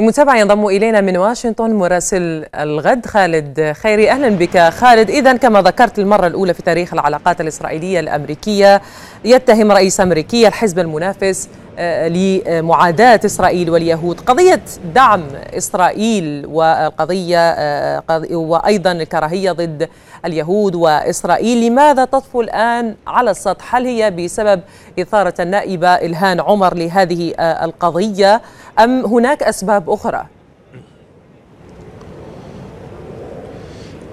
المتابع ينضم إلينا من واشنطن مراسل الغد خالد خيري أهلا بك خالد إذا كما ذكرت المرة الأولى في تاريخ العلاقات الإسرائيلية الأمريكية يتهم رئيس أمريكي الحزب المنافس آه، لمعاداة إسرائيل واليهود قضية دعم إسرائيل وقضية آه، وأيضا الكراهية ضد اليهود وإسرائيل لماذا تطفو الآن على السطح هل هي بسبب إثارة النائبة إلهان عمر لهذه آه، القضية أم هناك أسباب أخرى؟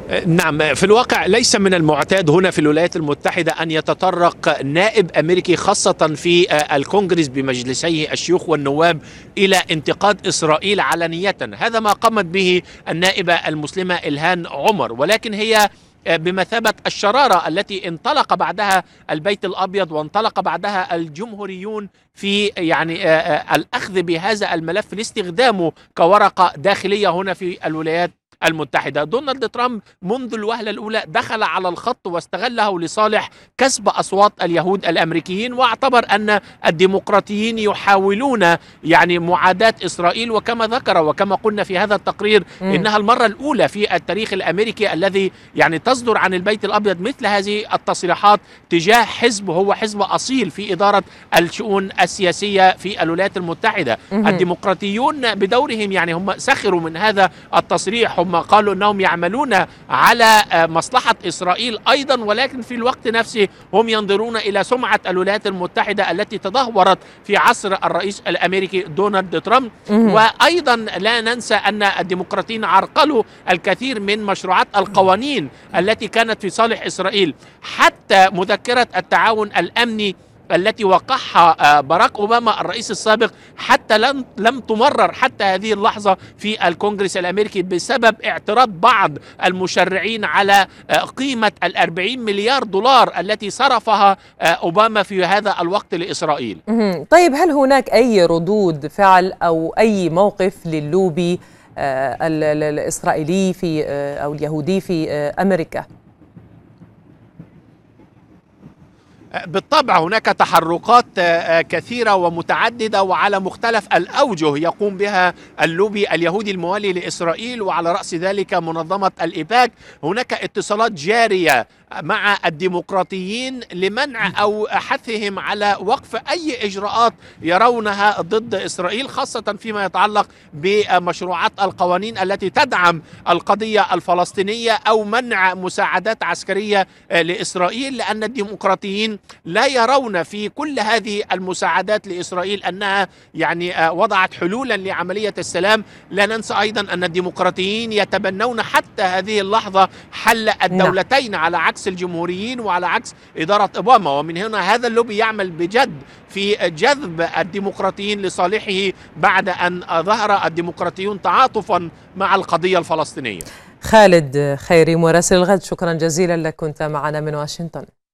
أه، نعم أه، في الواقع ليس من المعتاد هنا في الولايات المتحدة أن يتطرق نائب أمريكي خاصة في أه، الكونغرس بمجلسيه الشيوخ والنواب إلى انتقاد إسرائيل علنية هذا ما قامت به النائبة المسلمة إلهان عمر ولكن هي بمثابه الشراره التي انطلق بعدها البيت الابيض وانطلق بعدها الجمهوريون في يعني آه، آه، الاخذ بهذا الملف لاستخدامه كورقه داخليه هنا في الولايات المتحدة دونالد ترامب منذ الوهلة الأولى دخل على الخط واستغله لصالح كسب أصوات اليهود الأمريكيين واعتبر أن الديمقراطيين يحاولون يعني معاداة إسرائيل وكما ذكر وكما قلنا في هذا التقرير إنها المرة الأولى في التاريخ الأمريكي الذي يعني تصدر عن البيت الأبيض مثل هذه التصريحات تجاه حزب هو حزب أصيل في إدارة الشؤون السياسية في الولايات المتحدة الديمقراطيون بدورهم يعني هم سخروا من هذا التصريح هم قالوا انهم يعملون على مصلحه اسرائيل ايضا ولكن في الوقت نفسه هم ينظرون الى سمعه الولايات المتحده التي تدهورت في عصر الرئيس الامريكي دونالد ترامب وايضا لا ننسى ان الديمقراطيين عرقلوا الكثير من مشروعات القوانين التي كانت في صالح اسرائيل حتى مذكره التعاون الامني التي وقعها آه، باراك اوباما الرئيس السابق حتى لم لم تمرر حتى هذه اللحظه في الكونغرس الامريكي بسبب اعتراض بعض المشرعين على آه، قيمه ال 40 مليار دولار التي صرفها آه، اوباما في هذا الوقت لاسرائيل. طيب هل هناك اي ردود فعل او اي موقف للوبي الاسرائيلي في او اليهودي في امريكا؟ بالطبع هناك تحركات آه، آه، كثيره ومتعدده وعلى مختلف الاوجه يقوم بها اللوبي اليهودي الموالي لاسرائيل وعلى راس ذلك منظمه الايباك هناك اتصالات جاريه مع الديمقراطيين لمنع او حثهم على وقف اي اجراءات يرونها ضد اسرائيل خاصه فيما يتعلق بمشروعات القوانين التي تدعم القضيه الفلسطينيه او منع مساعدات عسكريه لاسرائيل لان الديمقراطيين لا يرون في كل هذه المساعدات لاسرائيل انها يعني آه، وضعت حلولا لعمليه السلام لا ننسى ايضا ان الديمقراطيين يتبنون حتى هذه اللحظه حل نعم. الدولتين على عكس عكس الجمهوريين وعلى عكس إدارة أوباما ومن هنا هذا اللوبي يعمل بجد في جذب الديمقراطيين لصالحه بعد أن ظهر الديمقراطيون تعاطفا مع القضية الفلسطينية خالد خيري مراسل الغد شكرا جزيلا لك كنت معنا من واشنطن